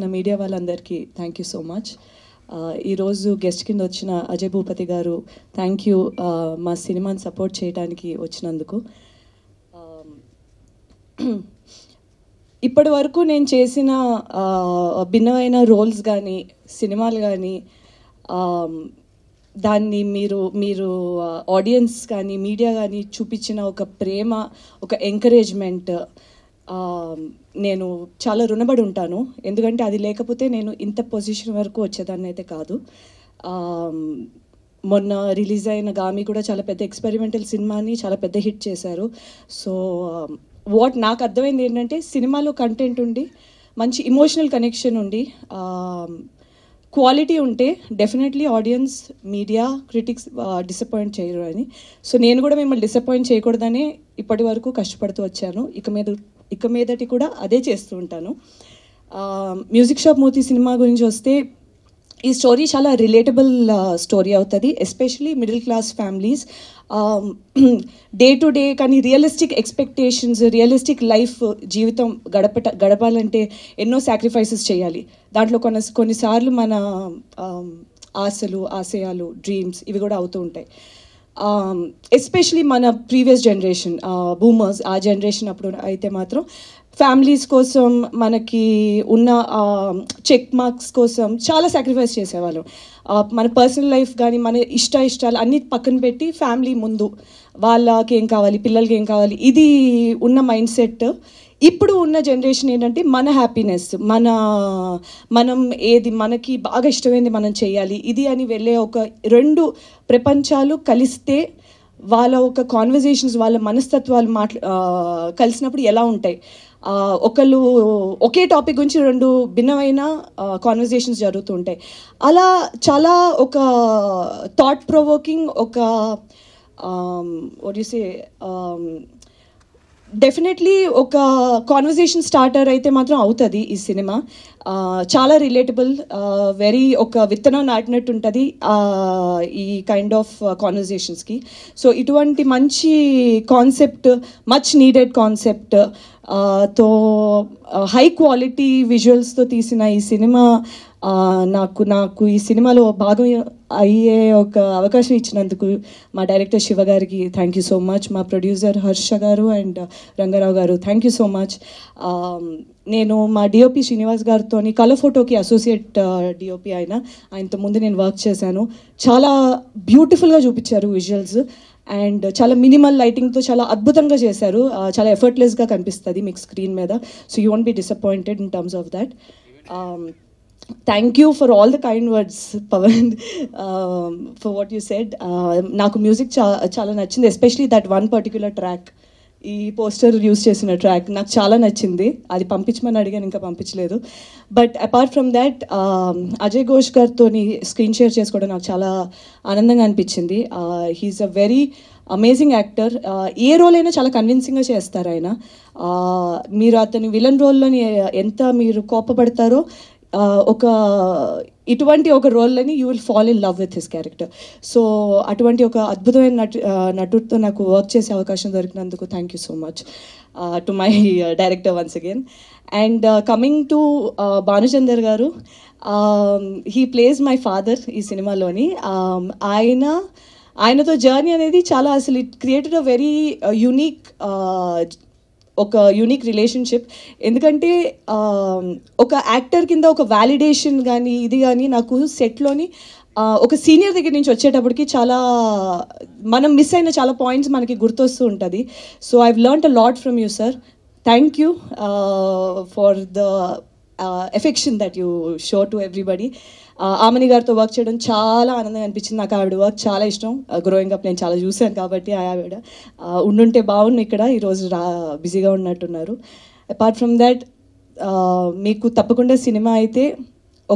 నా మీడియా వాళ్ళందరికీ thank you so much ఈరోజు గెస్ట్ కింద వచ్చిన అజయ్ భూపతి గారు థ్యాంక్ యూ మా సినిమాని సపోర్ట్ చేయడానికి వచ్చినందుకు ఇప్పటి వరకు నేను చేసిన భిన్నమైన రోల్స్ కానీ సినిమాలు కానీ దాన్ని మీరు మీరు ఆడియన్స్ కానీ మీడియా కానీ చూపించిన ఒక ప్రేమ ఒక ఎంకరేజ్మెంట్ నేను చాలా రుణపడి ఉంటాను ఎందుకంటే అది లేకపోతే నేను ఇంత పొజిషన్ వరకు వచ్చేదాన్ని అయితే కాదు మొన్న రిలీజ్ అయిన గామి కూడా చాలా పెద్ద ఎక్స్పెరిమెంటల్ సినిమాని చాలా పెద్ద హిట్ చేశారు సో వాట్ నాకు అర్థమైంది ఏంటంటే సినిమాలో కంటెంట్ ఉండి మంచి ఇమోషనల్ కనెక్షన్ ఉండి క్వాలిటీ ఉంటే definitely audience media critics disappoint చేయరు అని సో నేను కూడా మిమ్మల్ని డిసప్పాయింట్ చేయకూడదని ఇప్పటి వరకు కష్టపడుతూ వచ్చాను ఇక మీద ఇక మీదటి కూడా అదే చేస్తూ ఉంటాను మ్యూజిక్ షాప్ మూతి సినిమా గురించి వస్తే ఈ స్టోరీ చాలా రిలేటబుల్ స్టోరీ అవుతుంది especially middle class families day to day కానీ రియలిస్టిక్ ఎక్స్పెక్టేషన్స్ రియలిస్టిక్ లైఫ్ జీవితం గడపట గడపాలంటే ఎన్నో సాక్రిఫైసెస్ చేయాలి దాంట్లో కొన్ని కొన్నిసార్లు మన ఆశలు ఆశయాలు డ్రీమ్స్ ఇవి కూడా అవుతూ ఉంటాయి ఎస్పెషలీ um, మన ప్రీవియస్ జనరేషన్ బూమర్స్ ఆ జనరేషన్ అప్పుడు అయితే మాత్రం ఫ్యామిలీస్ కోసం మనకి ఉన్న చెక్ um, మార్క్స్ కోసం చాలా సాక్రిఫైస్ చేసేవాళ్ళు uh, మన పర్సనల్ లైఫ్ కానీ మన ఇష్ట ఇష్టాలు అన్ని పక్కన పెట్టి ఫ్యామిలీ ముందు వాళ్ళకి ఏం కావాలి పిల్లలకి ఏం కావాలి ఇది ఉన్న మైండ్ సెట్ ఇప్పుడు ఉన్న జనరేషన్ ఏంటంటే మన హ్యాపీనెస్ మన మనం ఏది మనకి బాగా ఇష్టమైంది మనం చేయాలి ఇది అని వెళ్ళే ఒక రెండు ప్రపంచాలు కలిస్తే వాళ్ళ ఒక కాన్వర్జేషన్స్ వాళ్ళ మనస్తత్వాలు మాట్ కలిసినప్పుడు ఎలా ఉంటాయి ఒకళ్ళు ఒకే టాపిక్ గురించి రెండు భిన్నమైన కాన్వర్జేషన్స్ జరుగుతుంటాయి అలా చాలా ఒక థాట్ ప్రొవోకింగ్ ఒక ఒడిసే డెఫినెట్లీ ఒక కాన్వర్జేషన్ స్టార్టర్ అయితే మాత్రం అవుతుంది ఈ సినిమా చాలా రిలేటబుల్ వెరీ ఒక విత్తనం నాటినట్టు ఉంటుంది ఈ కైండ్ ఆఫ్ కాన్వర్జేషన్స్కి సో ఇటువంటి మంచి కాన్సెప్ట్ మచ్ నీడెడ్ కాన్సెప్ట్ తో హై క్వాలిటీ విజువల్స్తో తీసిన ఈ సినిమా నాకు నాకు ఈ సినిమాలో భాగం అయ్యే ఒక అవకాశం ఇచ్చినందుకు మా డైరెక్టర్ శివ గారికి థ్యాంక్ యూ సో మచ్ మా ప్రొడ్యూసర్ హర్ష గారు అండ్ రంగారావు గారు థ్యాంక్ యూ సో మచ్ నేను మా డిఓపి శ్రీనివాస్ గారితో కల ఫోటోకి అసోసియేట్ డిఓపి ఆయన ఆయనతో ముందు నేను వర్క్ చేశాను చాలా బ్యూటిఫుల్గా చూపించారు విజువల్స్ అండ్ చాలా మినిమల్ లైటింగ్తో చాలా అద్భుతంగా చేశారు చాలా ఎఫర్ట్లెస్గా కనిపిస్తుంది మీకు స్క్రీన్ మీద so you won't be disappointed in terms of that thank you for all the kind words Pavan for what you said నాకు మ్యూజిక్ చా చాలా నచ్చింది especially that one particular track ఈ పోస్టర్ యూస్ చేసిన ట్రాక్ నాకు చాలా నచ్చింది అది పంపించమని అడిగాను ఇంకా పంపించలేదు but apart from that Ajay Ghosh గారితో స్క్రీన్ షేర్ చేసుకోవడం నాకు చాలా ఆనందంగా అనిపించింది he's a very amazing actor ఏ రోల్ అయినా చాలా కన్విన్సింగ్గా చేస్తారు ఆయన uh, మీరు అతని విలన్ రోల్లోని ఎంత మీరు కోపపడతారో uh, ఒక ఇటువంటి ఒక రోల్లోని you will fall in love with his character so అటువంటి ఒక అద్భుతమైన నటు నటుడితో నాకు వర్క్ చేసే అవకాశం దొరికినందుకు thank you so much to my director once again and coming to Bhanuchander గారు హీ ప్లేస్ మై ఫాదర్ ఈ సినిమాలోని um, ఆయన ఆయనతో జర్నీ అనేది చాలా అసలు it created a very unique ఒక యూనిక్ రిలేషన్షిప్ ఎందుకంటే ఒక యాక్టర్ కింద ఒక వ్యాలిడేషన్ కానీ ఇది కానీ నాకు సెట్లోని ఒక సీనియర్ దగ్గర నుంచి వచ్చేటప్పటికి చాలా మనం మిస్ అయిన చాలా పాయింట్స్ మనకి గుర్తొస్తూ ఉంటుంది so I learn a lot from you sir thank you for the affection that you show to everybody ఆమెని గారితో వర్క్ చేయడం చాలా ఆనందంగా అనిపించింది నాకు ఆవిడ వర్క్ చాలా ఇష్టం గ్రోయింగ్ uh, అప్ నేను చాలా చూశాను కాబట్టి ఆవిడ uh, ఉండుంటే బాగుంది ఇక్కడ ఈరోజు రా బిజీగా ఉన్నట్టున్నారు అపార్ట్ ఫ్రమ్ దాట్ మీకు తప్పకుండా సినిమా అయితే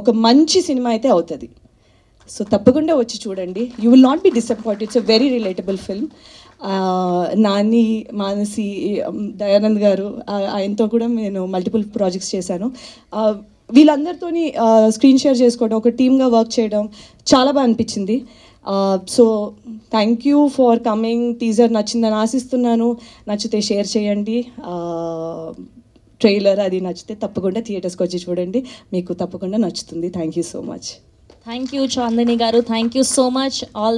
ఒక మంచి సినిమా అయితే అవుతుంది సో తప్పకుండా వచ్చి చూడండి you will not be disappoint it's a very relatable film Nani Manasi um, Dayanand గారు ఆయనతో కూడా నేను మల్టిపుల్ ప్రాజెక్ట్స్ చేశాను uh, వీళ్ళందరితోని స్క్రీన్ uh, షేర్ చేసుకోవడం ఒక టీమ్గా వర్క్ చేయడం చాలా బాగా అనిపించింది so thank you for coming teaser నచ్చిందని ఆశిస్తున్నాను నచ్చితే షేర్ చేయండి ట్రైలర్ uh, అది నచ్చితే తప్పకుండా థియేటర్స్కి వచ్చి చూడండి మీకు తప్పకుండా నచ్చుతుంది thank you so much Thank you, Chandani Garu. Thank you so much. All